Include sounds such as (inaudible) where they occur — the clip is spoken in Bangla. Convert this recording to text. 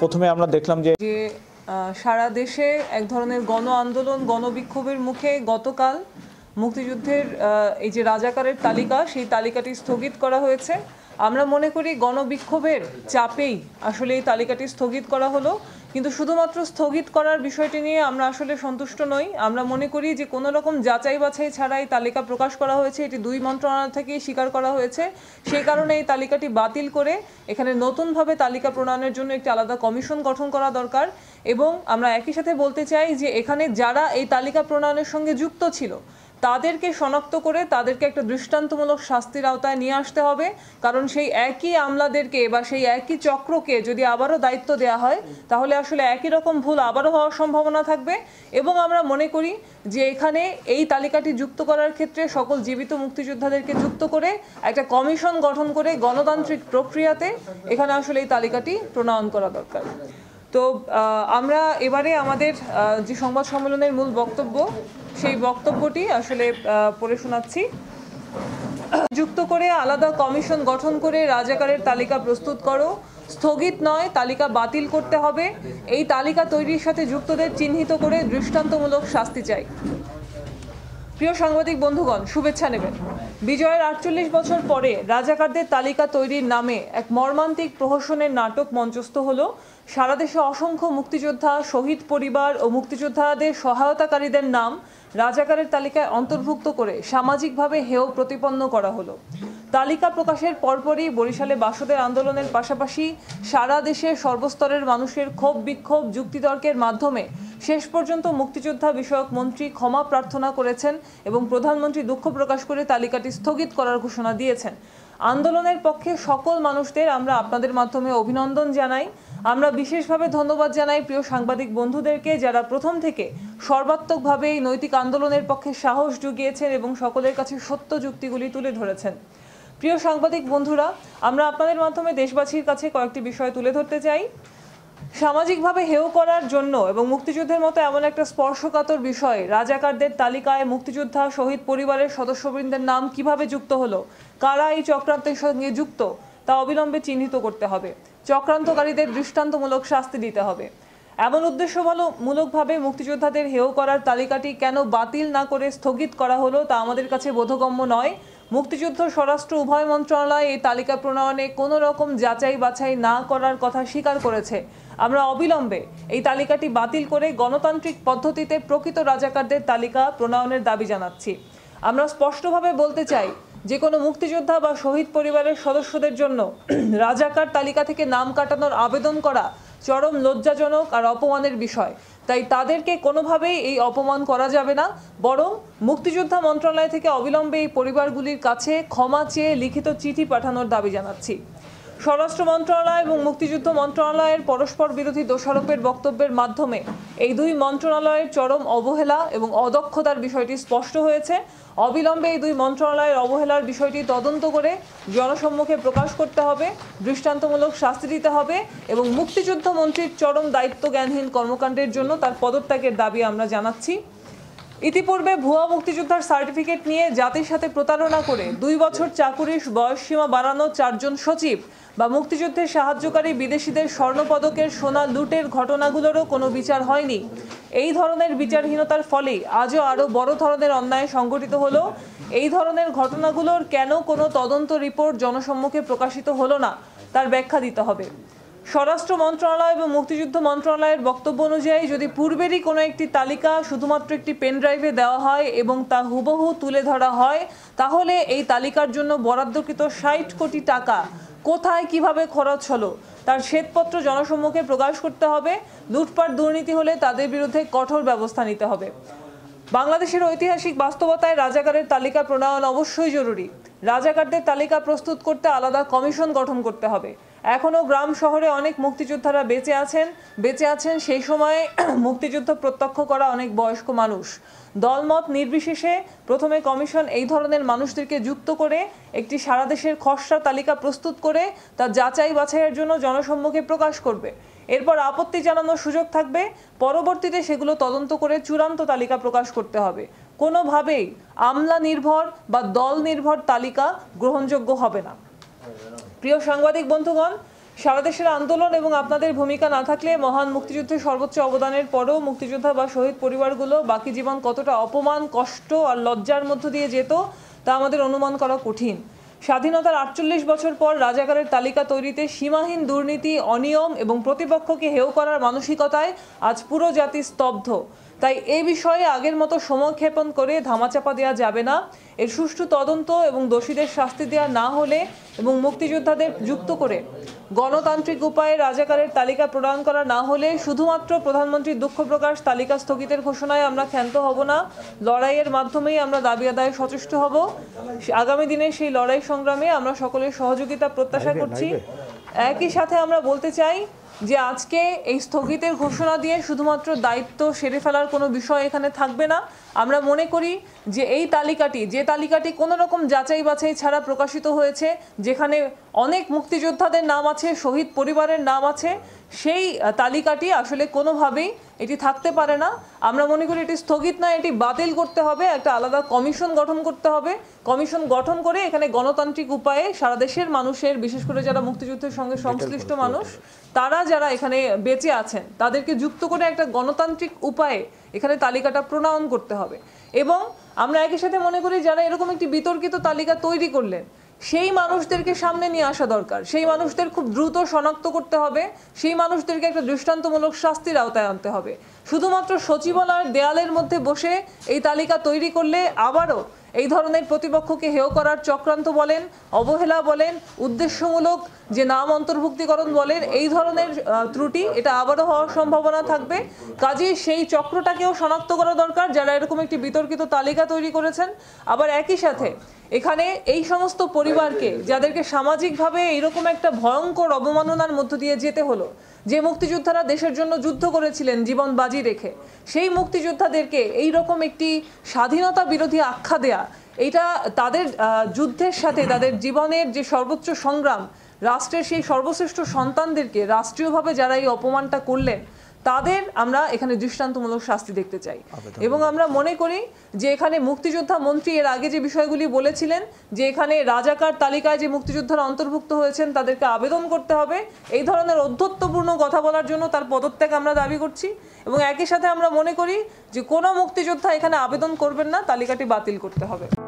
প্রথমে আমরা দেখলাম যে সারা দেশে এক ধরনের গণ আন্দোলন গণবিক্ষোভের মুখে গতকাল মুক্তিযুদ্ধের এই যে রাজাকারের তালিকা সেই তালিকাটি স্থগিত করা হয়েছে আমরা মনে করি গণবিক্ষোভের চাপেই আসলে এই তালিকাটি স্থগিত করা হলো কিন্তু শুধুমাত্র স্থগিত করার বিষয়টি নিয়ে আমরা আসলে সন্তুষ্ট নই আমরা মনে করি যে কোনো রকম যাচাই বাছাই ছাড়াই তালিকা প্রকাশ করা হয়েছে এটি দুই মন্ত্রণালয় থেকেই স্বীকার করা হয়েছে সেই কারণে এই তালিকাটি বাতিল করে এখানে নতুনভাবে তালিকা প্রণয়নের জন্য একটি আলাদা কমিশন গঠন করা দরকার এবং আমরা একই সাথে বলতে চাই যে এখানে যারা এই তালিকা প্রণয়নের সঙ্গে যুক্ত ছিল তাদেরকে শনাক্ত করে তাদেরকে একটা দৃষ্টান্তমূলক শাস্তির আওতায় নিয়ে আসতে হবে কারণ সেই একই আমলাদেরকে বা সেই একই চক্রকে যদি আবারও দায়িত্ব দেওয়া হয় তাহলে আসলে একই রকম ভুল আবারও হওয়ার সম্ভাবনা থাকবে এবং আমরা মনে করি যে এখানে এই তালিকাটি যুক্ত করার ক্ষেত্রে সকল জীবিত মুক্তিযোদ্ধাদেরকে যুক্ত করে একটা কমিশন গঠন করে গণতান্ত্রিক প্রক্রিয়াতে এখানে আসলে এই তালিকাটি প্রণয়ন করা দরকার তো আমরা এবারে আমাদের যে সংবাদ সম্মেলনের মূল বক্তব্য সেই বক্তব্যটি আসলে পড়ে শোনাচ্ছি যুক্ত করে আলাদা কমিশন গঠন করে রাজাকারের তালিকা প্রস্তুত করো স্থগিত নয় তালিকা বাতিল করতে হবে এই তালিকা তৈরির সাথে যুক্তদের চিহ্নিত করে দৃষ্টান্তমূলক শাস্তি চাই প্রিয় সাংবাদিক বন্ধুগণ শুভেচ্ছা নেবেন বিজয়ের আটচল্লিশ বছর পরে রাজাকারদের তালিকা তৈরির নামে এক মর্মান্তিক প্রহসনের নাটক মঞ্চস্থ হলো সারা দেশে অসংখ্য মুক্তিযোদ্ধা শহীদ পরিবার ও মুক্তিযোদ্ধাদের সহায়তাকারীদের নাম রাজাকারের তালিকায় অন্তর্ভুক্ত করে সামাজিকভাবে হেয় প্রতিপন্ন করা হলো তালিকা প্রকাশের পরপরই বরিশালে বাসদের আন্দোলনের পাশাপাশি সারা দেশে সর্বস্তরের মানুষের ক্ষোভ বিক্ষোভ যুক্তিতর্কের মাধ্যমে শেষ পর্যন্ত মুক্তিযোদ্ধা বিষয়ক মন্ত্রী ক্ষমা প্রার্থনা করেছেন এবং প্রধানমন্ত্রী দুঃখ প্রকাশ করে তালিকাটি স্থগিত করার ঘোষণা দিয়েছেন আন্দোলনের পক্ষে সকল মানুষদের আমরা আপনাদের মাধ্যমে অভিনন্দন জানাই আমরা বিশেষভাবে ধন্যবাদ জানাই প্রিয় সাংবাদিক বন্ধুদেরকে যারা প্রথম থেকে সর্বাত্মকভাবে এই নৈতিক আন্দোলনের পক্ষে সাহস জুগিয়েছেন এবং সকলের কাছে সত্য যুক্তিগুলি তুলে ধরেছেন প্রিয় সাংবাদিক বন্ধুরা আমরা আপনাদের মাধ্যমে দেশবাসীর কাছে কয়েকটি বিষয় তুলে ধরতে চাই সামাজিকভাবে হেয় করার জন্য এবং মুক্তিযুদ্ধের মতো এমন একটা স্পর্শকাতর বিষয় রাজাকারদের তালিকায় মুক্তিযোদ্ধা শহীদ পরিবারের সদস্যবৃন্দের নাম কিভাবে যুক্ত হলো কারা এই চক্রান্তের সঙ্গে যুক্ত তা অবিলম্বে চিহ্নিত করতে হবে চক্রান্তকারীদের দৃষ্টান্তমূলক শাস্তি দিতে হবে এমন উদ্দেশ্য মূলকভাবে মুক্তিযোদ্ধাদের হেয় করার তালিকাটি কেন বাতিল না করে স্থগিত করা হলো তা আমাদের কাছে বোধগম্য নয় মুক্তিযুদ্ধ স্বরাষ্ট্র উভয় মন্ত্রণালয় এই তালিকা প্রণয়নে কোনো রকম যাচাই বাছাই না করার কথা স্বীকার করেছে আমরা অবিলম্বে এই তালিকাটি বাতিল করে গণতান্ত্রিক পদ্ধতিতে প্রকৃত রাজাকারদের তালিকা প্রণয়নের দাবি জানাচ্ছি আমরা স্পষ্টভাবে বলতে চাই যে কোনো মুক্তিযোদ্ধা বা শহীদ পরিবারের সদস্যদের জন্য (clears throat) রাজাকার তালিকা থেকে নাম কাটানোর আবেদন করা চরম লজ্জাজনক আর অপমানের বিষয় তাই তাদেরকে কোনোভাবেই এই অপমান করা যাবে না বরং মুক্তিযোদ্ধা মন্ত্রণালয় থেকে অবিলম্বে এই পরিবারগুলির কাছে ক্ষমা চেয়ে লিখিত চিঠি পাঠানোর দাবি জানাচ্ছি স্বরাষ্ট্র মন্ত্রণালয় এবং মুক্তিযুদ্ধ মন্ত্রণালয়ের পরস্পর বিরোধী দোষারোপের বক্তব্যের মাধ্যমে এই দুই মন্ত্রণালয়ের চরম অবহেলা এবং অদক্ষতার বিষয়টি স্পষ্ট হয়েছে অবিলম্বে এই দুই মন্ত্রণালয়ের অবহেলার বিষয়টি তদন্ত করে জনসম্মুখে প্রকাশ করতে হবে দৃষ্টান্তমূলক শাস্তি দিতে হবে এবং মুক্তিযুদ্ধ মন্ত্রীর চরম দায়িত্ব জ্ঞানহীন কর্মকাণ্ডের জন্য তার পদত্যাগের দাবি আমরা জানাচ্ছি ইতিপূর্বে ভুয়া মুক্তিযোদ্ধার সার্টিফিকেট নিয়ে জাতির সাথে প্রতারণা করে দুই বছর চাকুরির বয়সসীমা বাড়ানো চারজন সচিব বা মুক্তিযুদ্ধের সাহায্যকারী বিদেশিদের স্বর্ণপদকের সোনা লুটের ঘটনাগুলোরও কোনো বিচার হয়নি এই ধরনের বিচারহীনতার ফলে আজও আরও বড় ধরনের অন্যায় সংঘটিত হলো এই ধরনের ঘটনাগুলোর কেন কোনো তদন্ত রিপোর্ট জনসম্মুখে প্রকাশিত হলো না তার ব্যাখ্যা দিতে হবে স্বরাষ্ট্র মন্ত্রণালয় এবং মুক্তিযুদ্ধ মন্ত্রণালয়ের বক্তব্য অনুযায়ী যদি পূর্বেরই কোনো একটি তালিকা শুধুমাত্র একটি পেনড্রাইভে দেওয়া হয় এবং তা হুবহু তুলে ধরা হয় তাহলে এই তালিকার জন্য বরাদ্দকৃত ষাট কোটি টাকা কোথায় কিভাবে খরচ হলো তার শ্বেতপত্র জনসম্মুখে প্রকাশ করতে হবে লুটপাট দুর্নীতি হলে তাদের বিরুদ্ধে কঠোর ব্যবস্থা নিতে হবে বাংলাদেশের ঐতিহাসিক বাস্তবতায় রাজাকারের তালিকা প্রণয়ন অবশ্যই জরুরি রাজাকারদের তালিকা প্রস্তুত করতে আলাদা কমিশন গঠন করতে হবে এখনও গ্রাম শহরে অনেক মুক্তিযোদ্ধারা বেঁচে আছেন বেঁচে আছেন সেই সময়ে (clears throat) মুক্তিযুদ্ধ প্রত্যক্ষ করা অনেক বয়স্ক মানুষ দলমত নির্বিশেষে প্রথমে কমিশন এই ধরনের মানুষদেরকে যুক্ত করে একটি সারা দেশের খসড়া তালিকা প্রস্তুত করে তা যাচাই বাছাইয়ের জন্য জনসম্মুখে প্রকাশ করবে এরপর আপত্তি জানানোর সুযোগ থাকবে পরবর্তীতে সেগুলো তদন্ত করে চূড়ান্ত তালিকা প্রকাশ করতে হবে কোনোভাবেই আমলা নির্ভর বা দল নির্ভর তালিকা গ্রহণযোগ্য হবে না প্রিয় সাংবাদিক বন্ধুগণ সারা দেশের আন্দোলন এবং আপনাদের ভূমিকা না থাকলে মহান মুক্তিযুদ্ধের সর্বোচ্চ অবদানের পরও মুক্তিযোদ্ধা বা শহীদ পরিবারগুলো বাকি জীবন কতটা অপমান কষ্ট আর লজ্জার মধ্য দিয়ে যেত তা আমাদের অনুমান করা কঠিন স্বাধীনতার আটচল্লিশ বছর পর রাজাকারের তালিকা তৈরিতে সীমাহীন দুর্নীতি অনিয়ম এবং প্রতিপক্ষকে হেয় করার মানসিকতায় আজ পুরো জাতি স্তব্ধ তাই এ বিষয়ে আগের মতো সময়ক্ষেপণ করে ধামাচাপা দেওয়া যাবে না এর সুষ্ঠু তদন্ত এবং দোষীদের শাস্তি দেওয়া না হলে এবং মুক্তিযোদ্ধাদের যুক্ত করে গণতান্ত্রিক উপায়ে রাজাকারের তালিকা প্রদান করা না হলে শুধুমাত্র প্রধানমন্ত্রীর দুঃখ প্রকাশ তালিকা স্থগিতের ঘোষণায় আমরা ক্ষান্ত হব না লড়াইয়ের মাধ্যমেই আমরা দাবি আদায়ে সচেষ্ট হব আগামী দিনে সেই লড়াই সংগ্রামে আমরা সকলের সহযোগিতা প্রত্যাশা করছি একই সাথে আমরা বলতে চাই যে আজকে এই স্থগিতের ঘোষণা দিয়ে শুধুমাত্র দায়িত্ব সেরে ফেলার কোনো বিষয় এখানে থাকবে না আমরা মনে করি যে এই তালিকাটি যে তালিকাটি কোনো রকম যাচাই বাছাই ছাড়া প্রকাশিত হয়েছে যেখানে অনেক মুক্তিযোদ্ধাদের নাম আছে শহীদ পরিবারের নাম আছে সেই তালিকাটি আসলে কোনোভাবেই এটি থাকতে পারে না আমরা মনে করি এটি স্থগিত না এটি বাতিল করতে হবে একটা আলাদা কমিশন গঠন করতে হবে কমিশন গঠন করে এখানে গণতান্ত্রিক উপায়ে সারা দেশের মানুষের বিশেষ করে যারা মুক্তিযুদ্ধের সঙ্গে সংশ্লিষ্ট মানুষ তারা যারা এখানে বেঁচে আছেন তাদেরকে যুক্ত করে একটা গণতান্ত্রিক উপায়ে এখানে তালিকাটা প্রণয়ন করতে হবে এবং আমরা একই সাথে মনে করি যারা এরকম একটি বিতর্কিত তালিকা তৈরি করলেন সেই মানুষদেরকে সামনে নিয়ে আসা দরকার সেই মানুষদের খুব দ্রুত শনাক্ত করতে হবে সেই মানুষদেরকে একটা দৃষ্টান্তমূলক শাস্তির আওতায় আনতে হবে শুধুমাত্র সচিবালয়ের দেয়ালের মধ্যে বসে এই তালিকা তৈরি করলে আবারও এই ধরনের প্রতিপক্ষকে হেয় করার চক্রান্ত বলেন অবহেলা বলেন উদ্দেশ্যমূলক যে নাম অন্তর্ভুক্তিকরণ বলেন এই ধরনের ত্রুটি এটা আবারও হওয়ার সম্ভাবনা থাকবে কাজে সেই চক্রটাকেও শনাক্ত করা দরকার যারা এরকম একটি বিতর্কিত তালিকা তৈরি করেছেন আবার একই সাথে এখানে এই সমস্ত পরিবারকে যাদেরকে সামাজিকভাবে এইরকম একটা ভয়ঙ্কর অবমাননার মধ্য দিয়ে যেতে হলো যে মুক্তিযোদ্ধারা দেশের জন্য যুদ্ধ করেছিলেন জীবন বাজি রেখে সেই মুক্তিযোদ্ধাদেরকে এই রকম একটি স্বাধীনতা বিরোধী আখ্যা দেয়া এটা তাদের যুদ্ধের সাথে তাদের জীবনের যে সর্বোচ্চ সংগ্রাম রাষ্ট্রের সেই সর্বশ্রেষ্ঠ সন্তানদেরকে রাষ্ট্রীয়ভাবে যারা এই অপমানটা করলেন তাদের আমরা এখানে দৃষ্টান্তমূলক শাস্তি দেখতে চাই এবং আমরা মনে করি যে এখানে মুক্তিযোদ্ধা মন্ত্রী এর আগে যে বিষয়গুলি বলেছিলেন যে এখানে রাজাকার তালিকায় যে মুক্তিযোদ্ধারা অন্তর্ভুক্ত হয়েছেন তাদেরকে আবেদন করতে হবে এই ধরনের অধ্যত্বপূর্ণ কথা বলার জন্য তার পদত্যাগ আমরা দাবি করছি এবং একই সাথে আমরা মনে করি যে কোনো মুক্তিযোদ্ধা এখানে আবেদন করবেন না তালিকাটি বাতিল করতে হবে